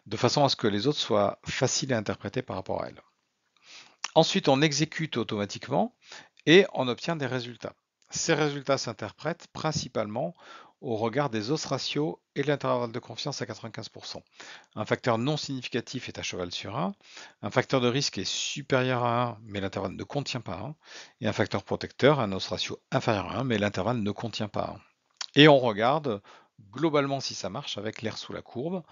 de façon à ce que les autres soient faciles à interpréter par rapport à elle. Ensuite, on exécute automatiquement et on obtient des résultats. Ces résultats s'interprètent principalement au regard des os ratios et l'intervalle de confiance à 95%. Un facteur non significatif est à cheval sur 1, un facteur de risque est supérieur à 1 mais l'intervalle ne contient pas 1, et un facteur protecteur, un os ratio inférieur à 1 mais l'intervalle ne contient pas 1. Et on regarde globalement, si ça marche, avec l'air sous la courbe,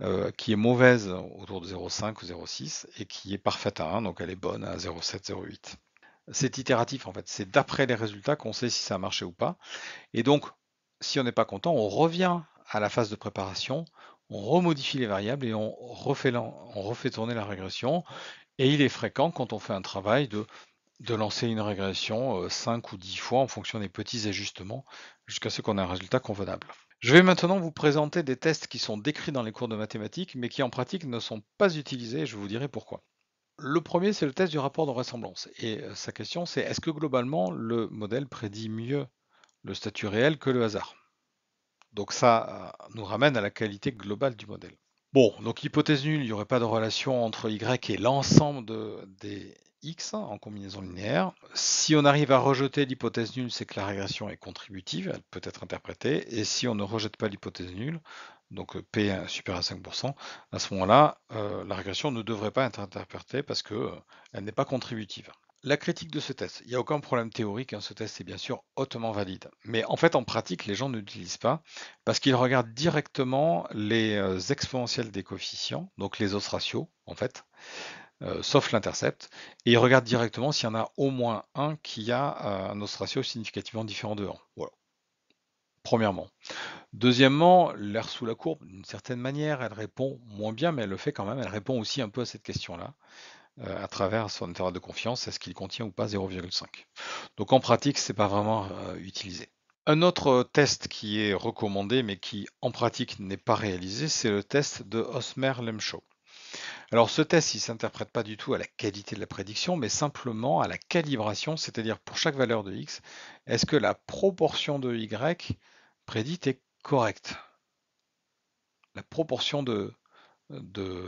euh, qui est mauvaise autour de 0,5 ou 0,6 et qui est parfaite à 1, donc elle est bonne à 0,7, 0,8. C'est itératif en fait, c'est d'après les résultats qu'on sait si ça a marché ou pas. Et donc, si on n'est pas content, on revient à la phase de préparation, on remodifie les variables et on refait, tourner la régression. Et il est fréquent quand on fait un travail de, de lancer une régression 5 euh, ou 10 fois en fonction des petits ajustements jusqu'à ce qu'on ait un résultat convenable. Je vais maintenant vous présenter des tests qui sont décrits dans les cours de mathématiques, mais qui en pratique ne sont pas utilisés, et je vous dirai pourquoi. Le premier, c'est le test du rapport de ressemblance. Et euh, sa question, c'est est-ce que globalement, le modèle prédit mieux le statut réel que le hasard Donc ça euh, nous ramène à la qualité globale du modèle. Bon, donc hypothèse nulle, il n'y aurait pas de relation entre Y et l'ensemble des x en combinaison linéaire. Si on arrive à rejeter l'hypothèse nulle, c'est que la régression est contributive, elle peut être interprétée. Et si on ne rejette pas l'hypothèse nulle, donc euh, P supérieur à 5%, à ce moment-là, euh, la régression ne devrait pas être interprétée parce qu'elle euh, elle n'est pas contributive. La critique de ce test, il n'y a aucun problème théorique, hein, ce test est bien sûr hautement valide. Mais en fait, en pratique, les gens ne l'utilisent pas parce qu'ils regardent directement les exponentielles des coefficients, donc les os ratios en fait, euh, sauf l'intercept, et il regarde directement s'il y en a au moins un qui a euh, un os ratio significativement différent de 1. Voilà. Premièrement. Deuxièmement, l'air sous la courbe, d'une certaine manière, elle répond moins bien, mais elle le fait quand même. Elle répond aussi un peu à cette question-là euh, à travers son intervalle de confiance, est-ce qu'il contient ou pas 0,5. Donc en pratique, ce n'est pas vraiment utilisé. Un autre test qui est recommandé, mais qui en pratique n'est pas réalisé, c'est le test de Osmer-Lemshaw. Alors ce test, il ne s'interprète pas du tout à la qualité de la prédiction, mais simplement à la calibration, c'est-à-dire pour chaque valeur de x, est-ce que la proportion de y prédite est correcte La proportion de,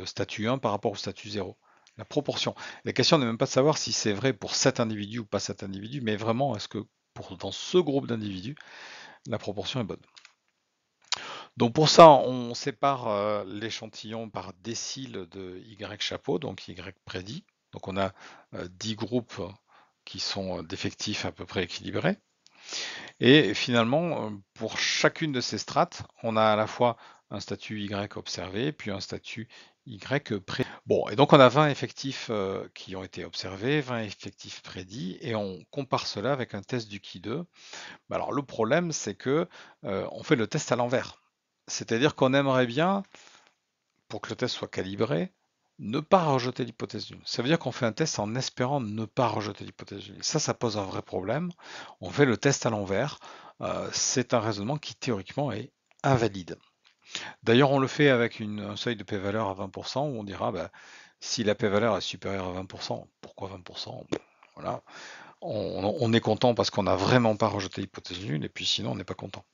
statut 1 par rapport au statut 0 la proportion. La question n'est même pas de savoir si c'est vrai pour cet individu ou pas cet individu, mais vraiment est-ce que pour, dans ce groupe d'individus, la proportion est bonne. Donc pour ça, on sépare euh, l'échantillon par décile de Y chapeau, donc Y prédit. Donc on a 10 euh, groupes qui sont euh, d'effectifs à peu près équilibrés. Et finalement, pour chacune de ces strates, on a à la fois un statut Y observé, puis un statut Y prédit. Bon, et donc on a 20 effectifs qui ont été observés, 20 effectifs prédits, et on compare cela avec un test du qi 2 alors le problème, c'est que on fait le test à l'envers. C'est-à-dire qu'on aimerait bien, pour que le test soit calibré, ne pas rejeter l'hypothèse nulle. Ça veut dire qu'on fait un test en espérant ne pas rejeter l'hypothèse nulle. Ça, ça pose un vrai problème. On fait le test à l'envers. Euh, c'est un raisonnement qui théoriquement est invalide. D'ailleurs, on le fait avec une, un seuil de p-valeur à 20%, où on dira, bah, si la p-valeur est supérieure à 20%, pourquoi 20% Voilà. On, on, est content parce qu'on n'a vraiment pas rejeté l'hypothèse nulle, et puis sinon, on n'est pas content.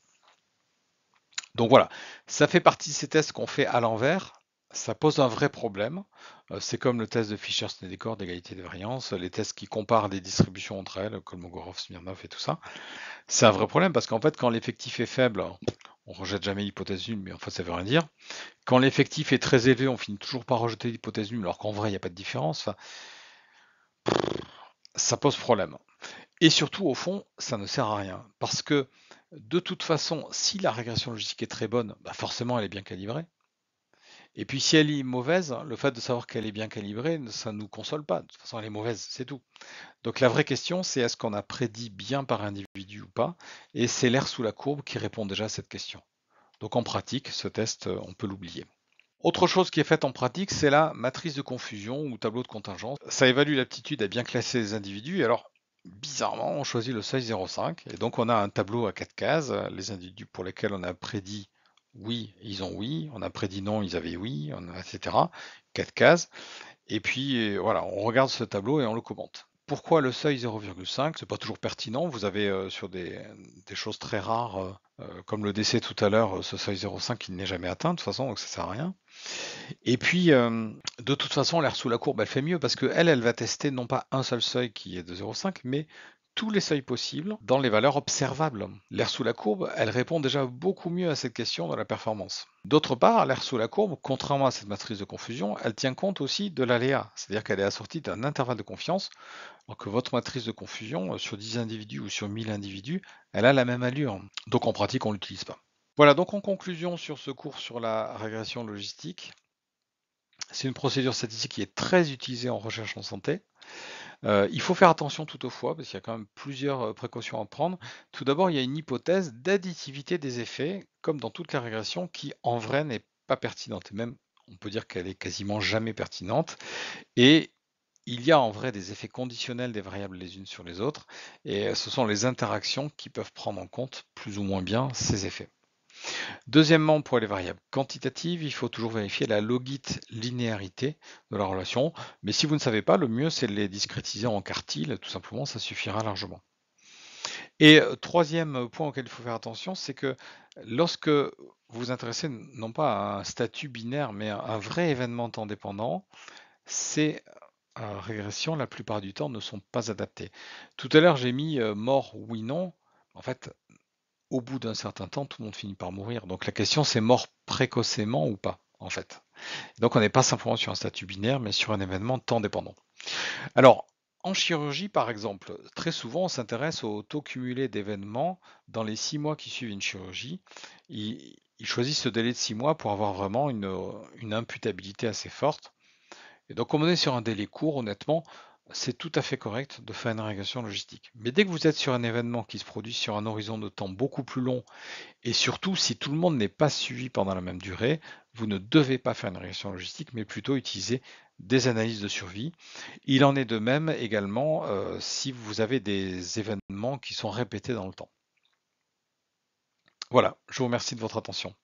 Donc voilà, ça fait partie de ces tests qu'on fait à l'envers. Ça pose un vrai problème. Euh, c'est comme le test de fisher snedecor d'égalité des variance, les tests qui comparent des distributions entre elles, Kolmogorov, Smirnov et tout ça. C'est un vrai problème parce qu'en fait, quand l'effectif est faible, on rejette jamais l'hypothèse nulle, mais en fait, ça veut rien dire. Quand l'effectif est très élevé, on finit toujours par rejeter l'hypothèse nulle, alors qu'en vrai, il n'y a pas de différence. ça pose problème. Et surtout, au fond, ça ne sert à rien. Parce que de toute façon, si la régression logistique est très bonne, bah, forcément elle est bien calibrée. Et puis si elle est mauvaise, hein, le fait de savoir qu'elle est bien calibrée, ça ne nous console pas. De toute façon, elle est mauvaise, c'est tout. Donc la vraie question, c'est est-ce qu'on a prédit bien par individu ou pas Et c'est l'air sous la courbe qui répond déjà à cette question. Donc en pratique, ce test, euh, on peut l'oublier. Autre chose qui est faite en pratique, c'est la matrice de confusion ou tableau de contingence. Ça évalue l'aptitude à bien classer les individus. et Alors, bizarrement, on choisit le seuil 0,5. Et donc, on a un tableau à quatre cases. Les individus pour lesquels on a prédit oui, ils ont oui. On a prédit non, ils avaient oui, on etc. Quatre cases. Et puis, voilà, on regarde ce tableau et on le commente. Pourquoi le seuil 0,5 C'est pas toujours pertinent. Vous avez euh, sur des, choses très rares, euh, euh, comme le décès tout à l'heure, ce seuil 0,5 qui n'est jamais atteint de toute façon, donc ça sert à rien. Et puis, de toute façon, l'air sous la courbe, elle fait mieux parce qu'elle, elle va tester non pas un seul seuil qui est de 0,5, mais tous les seuils possibles dans les valeurs observables. L'air sous la courbe, elle répond déjà beaucoup mieux à cette question de la performance. D'autre part, l'air sous la courbe, contrairement à cette matrice de confusion, elle tient compte aussi de l'aléa, c'est-à-dire qu'elle est assortie d'un intervalle de confiance, alors que votre matrice de confusion euh, sur 10 individus ou sur 1000 individus, elle a la même allure. Donc en pratique, on ne l'utilise pas. Voilà, donc en conclusion sur ce cours sur la régression logistique, c'est une procédure statistique qui est très utilisée en recherche en santé. Euh, il faut faire attention toutefois, parce qu'il y a quand même plusieurs euh, précautions à prendre. Tout d'abord, il y a une hypothèse d'additivité des effets, comme dans toute la régression qui en vrai n'est pas pertinente, et même on peut dire qu'elle est quasiment jamais pertinente. Et il y a en vrai des effets conditionnels des variables les unes sur les autres, et ce sont les interactions qui peuvent prendre en compte plus ou moins bien ces effets. Deuxièmement, pour les variables quantitatives, il faut toujours vérifier la logit linéarité de la relation. Mais si vous ne savez pas, le mieux c'est de les discrétiser en quartiles tout simplement, ça suffira largement. Et euh, troisième point auquel il faut faire attention, c'est que lorsque vous vous intéressez non pas à un statut binaire, mais à un vrai événement temps dépendant, ces euh, régressions, la plupart du temps, ne sont pas adaptées. Tout à l'heure, j'ai mis euh, mort oui non. En fait, au bout d'un certain temps, tout le monde finit par mourir. Donc la question, c'est mort précocement ou pas, en fait. Donc on n'est pas simplement sur un statut binaire, mais sur un événement temps dépendant. Alors, en chirurgie, par exemple, très souvent, on s'intéresse au taux cumulé d'événements dans les six mois qui suivent une chirurgie. Ils, choisissent ce délai de six mois pour avoir vraiment une, une imputabilité assez forte. Et donc, comme on est sur un délai court, honnêtement, c'est tout à fait correct de faire une régression logistique. Mais dès que vous êtes sur un événement qui se produit sur un horizon de temps beaucoup plus long, et surtout si tout le monde n'est pas suivi pendant la même durée, vous ne devez pas faire une régression logistique, mais plutôt utiliser des analyses de survie. Il en est de même également euh, si vous avez des événements qui sont répétés dans le temps. Voilà, je vous remercie de votre attention.